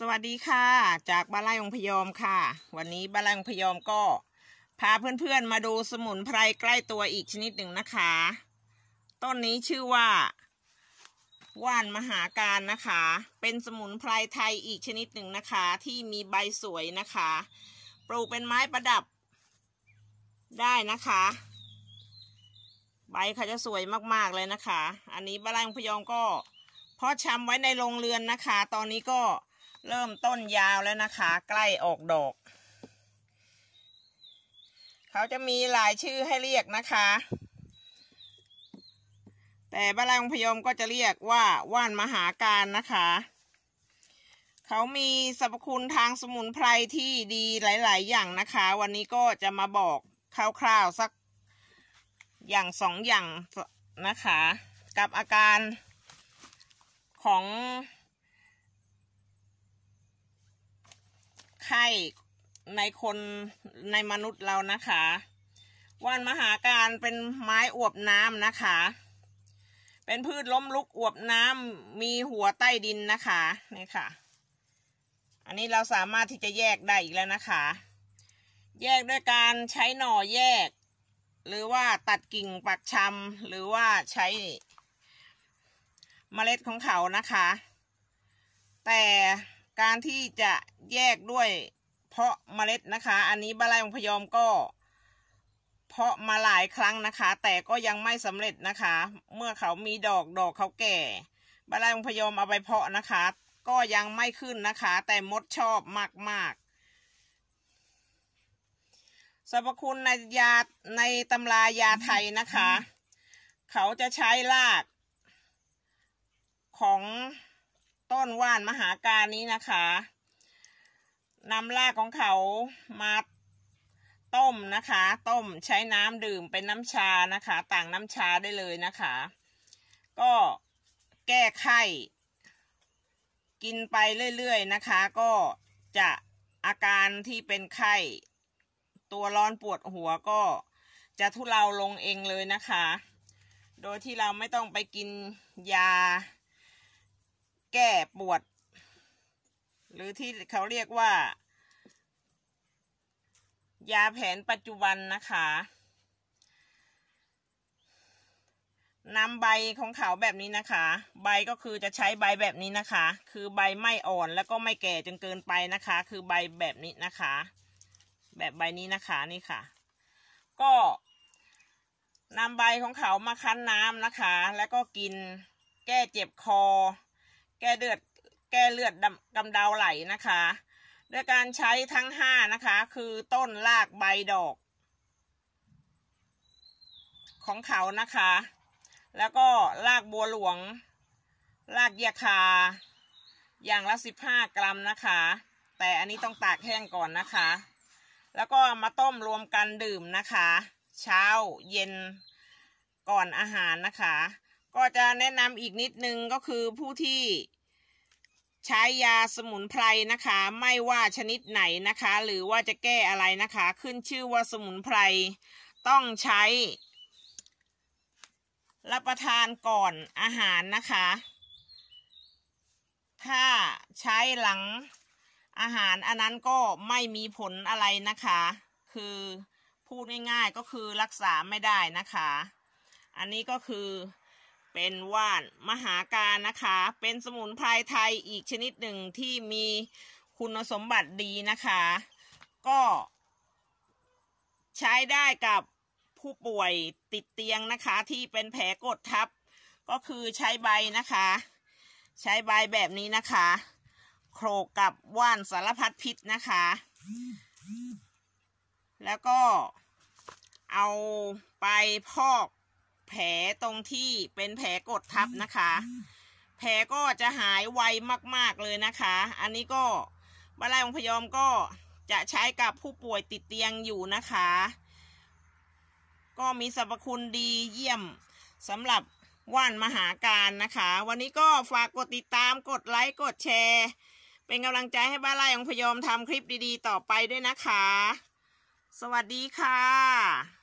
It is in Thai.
สวัสดีค่ะ จากบ้านไร่องพยอมค่ะ วันนี้บ้านไร่องพยอมก็พาเพื่อนๆมาดูสมุนไพรใกล้ตัวอีกชนิดหนึ่งนะคะ ต้นนี้ชื่อว่าว่านมหาการนะคะ เป็นสมุนไพรไทยอีกชนิดหนึ่งนะคะ ที่มีใบสวยนะคะปลูกเป็นไม้ประดับได้นะคะ ใบเขาจะสวยมากๆเลยนะคะ อันนี้บ้านไร่องพยอมก็เพาะชำไว้ในโรงเรือนนะคะ ตอนนี้ก็เริ่มต้นยาวแล้วนะคะ ใกล้ออกดอก เขาจะมีหลายชื่อให้เรียกนะคะ แต่บ้านลังพยมก็จะเรียกว่า ว่านมหาการนะคะ เขามีสรรพคุณทางสมุนไพรที่ดีหลายๆอย่างนะคะ วันนี้ก็จะมาบอก คร่าวๆ สักอย่างสองอย่างนะคะ กับอาการของไข้ในคนในมนุษย์เรานะคะว่านมหาการเป็นไม้อวบน้ำนะคะ เป็นพืชล้มลุกอวบน้ำมีหัวใต้ดินนะคะนี่ค่ะ อันนี้เราสามารถที่จะแยกได้อีกแล้วนะคะ แยกด้วยการใช้หน่อแยก หรือว่าตัดกิ่งปักชำหรือว่าใช้เมล็ดของเขานะคะ แต่การที่จะแยกด้วยเพาะเมล็ดนะคะ อันนี้บ้าลรยองพยอมก็เพาะมาหลายครั้งนะคะ แต่ก็ยังไม่สำเร็จนะคะ เมื่อเขามีดอกดอกเขาแก่บ้าลรยองพยอมเอาไปเพาะนะคะ ก็ยังไม่ขึ้นนะคะ แต่มดชอบมากๆสรรพคุณในยาในตำรายาไทยนะคะ เขาจะใช้รากของ้นว่านมหาการนี้นะคะนำรากของเขามาต้มนะคะต้มใช้น้ำดื่มเป็นน้ำชานะคะ ต่างน้ำชาได้เลยนะคะ ก็แก้ไข้กินไปเรื่อยๆนะคะ ก็จะอาการที่เป็นไข้ตัวร้อนปวดหัวก็จะทุเลาลงเองเลยนะคะ โดยที่เราไม่ต้องไปกินยาแก้ปวด หรือ ที่เขาเรียกว่า ยาแผนปัจจุบันนะคะนำใบของเขาแบบนี้นะคะ ใบก็คือจะใช้ใบแบบนี้นะคะ คือใบไม่อ่อนแล้วก็ไม่แก่จนเกินไปนะคะคือใบแบบนี้นะคะ แบบใบนี้นะคะนี่ค่ะก็นำใบของเขามาคั้นน้ำนะคะแล้วก็กินแก้เจ็บคอแก้เลือดแก้เลือดกำเดาไหลนะคะด้วยการใช้ทั้งห้านะคะคือต้นรากใบดอก ของเขานะคะ แล้วก็รากบัวหลวงรากยาคา อย่างละสิบห้ากรัมนะคะ แต่อันนี้ต้องตากแห้งก่อนนะคะ แล้วก็มาต้มรวมกันดื่มนะคะ เช้าเย็นก่อนอาหารนะคะก็จะแนะนำอีกนิดนึงก็คือผู้ที่ใช้ยาสมุนไพรนะคะไม่ว่าชนิดไหนนะคะ หรือว่าจะแก้อะไรนะคะ ขึ้นชื่อว่าสมุนไพร ต้องใช้รับประทานก่อนอาหารนะคะ ถ้าใช้หลังอาหารอันนั้นก็ไม่มีผลอะไรนะคะ คือ พูดง่ายๆก็คือรักษาไม่ได้นะคะ อันนี้ก็คือเป็น ว่านมหาการนะคะ เป็นสมุนไพรไทยอีกชนิดหนึ่งที่มีคุณสมบัติดีนะคะ ก็ใช้ได้กับผู้ป่วยติดเตียงนะคะ ที่เป็นแผลกด ทับ ก็คือใช้ใบนะคะ ใช้ ใบ แบบนี้นะคะ โขลกกับ ว่านสารพัดพิษนะคะ แล้วก็เอาไปพอกแผลตรงที่เป็นแผลกดทับนะคะ แผลก็จะหายไวมากๆเลยนะคะ อันนี้ก็บาลัยองพยอมก็จะใช้กับผู้ป่วยติดเตียงอยู่นะคะ ก็มีสรรพคุณดีเยี่ยมสำหรับว่านมหาการนะคะ วันนี้ก็ฝากกดติดตามกดไลค์กดแชร์ เป็นกำลังใจให้บ้านไร่ของพยอมทำคลิปดีๆ ต่อไปด้วยนะคะ สวัสดีค่ะ